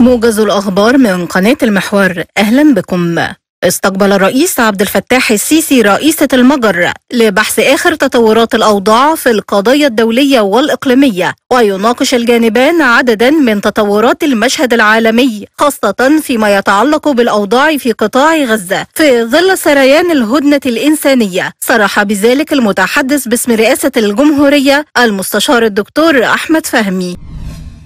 موجز الأخبار من قناة المحور أهلا بكم استقبل الرئيس عبد الفتاح السيسي رئيسة المجر لبحث آخر تطورات الأوضاع في القضايا الدولية والإقليمية ويناقش الجانبان عددا من تطورات المشهد العالمي خاصة فيما يتعلق بالأوضاع في قطاع غزة في ظل سريان الهدنة الإنسانية صرح بذلك المتحدث باسم رئاسة الجمهورية المستشار الدكتور أحمد فهمي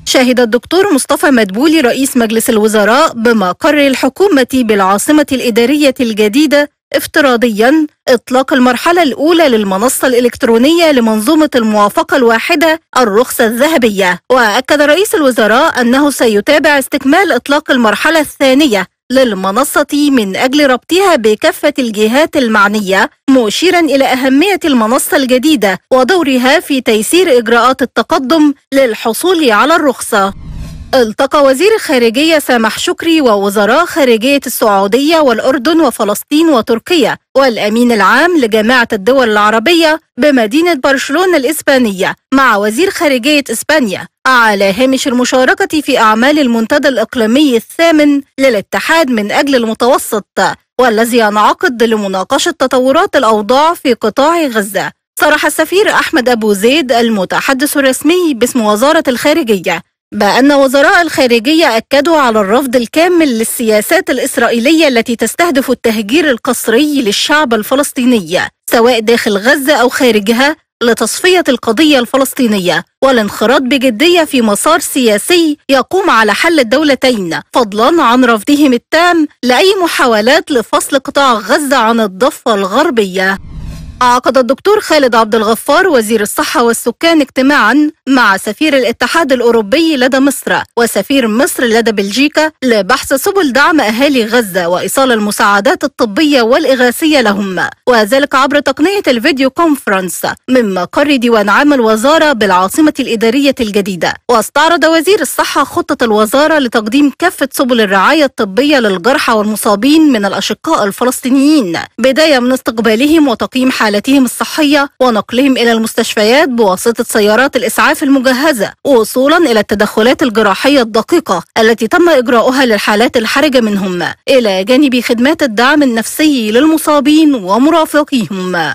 شهد الدكتور مصطفى مدبولي رئيس مجلس الوزراء بمقر الحكومة بالعاصمة الإدارية الجديدة افتراضيا إطلاق المرحلة الأولى للمنصة الإلكترونية لمنظومة الموافقة الواحدة الرخصة الذهبية وأكد رئيس الوزراء أنه سيتابع استكمال إطلاق المرحلة الثانية للمنصة من أجل ربطها بكافة الجهات المعنية مشيرا إلى أهمية المنصة الجديدة ودورها في تيسير إجراءات التقدم للحصول على الرخصة التقى وزير الخارجية سامح شكري ووزراء خارجية السعودية والأردن وفلسطين وتركيا والأمين العام لجامعة الدول العربية بمدينة برشلونة الإسبانية مع وزير خارجية إسبانيا على هامش المشاركة في أعمال المنتدى الإقليمي الثامن للاتحاد من أجل المتوسط والذي ينعقد لمناقشة تطورات الأوضاع في قطاع غزة صرح السفير أحمد أبو زيد المتحدث الرسمي باسم وزارة الخارجية بأن وزراء الخارجية أكدوا على الرفض الكامل للسياسات الإسرائيلية التي تستهدف التهجير القسري للشعب الفلسطيني سواء داخل غزة أو خارجها لتصفية القضية الفلسطينية والانخراط بجدية في مسار سياسي يقوم على حل الدولتين فضلا عن رفضهم التام لأي محاولات لفصل قطاع غزة عن الضفة الغربية عقد الدكتور خالد عبد الغفار وزير الصحة والسكان اجتماعا مع سفير الاتحاد الأوروبي لدى مصر وسفير مصر لدى بلجيكا لبحث سبل دعم أهالي غزة وإيصال المساعدات الطبية والإغاثية لهم وذلك عبر تقنية الفيديو كونفرنس من مقر ديوان عام الوزارة بالعاصمة الإدارية الجديدة واستعرض وزير الصحة خطة الوزارة لتقديم كافة سبل الرعاية الطبية للجرحى والمصابين من الأشقاء الفلسطينيين بداية من استقبالهم وتقييم حالاتهم حالتهم الصحية ونقلهم إلى المستشفيات بواسطة سيارات الإسعاف المجهزة وصولا إلى التدخلات الجراحية الدقيقة التي تم إجراؤها للحالات الحرجة منهم إلى جانب خدمات الدعم النفسي للمصابين ومرافقيهم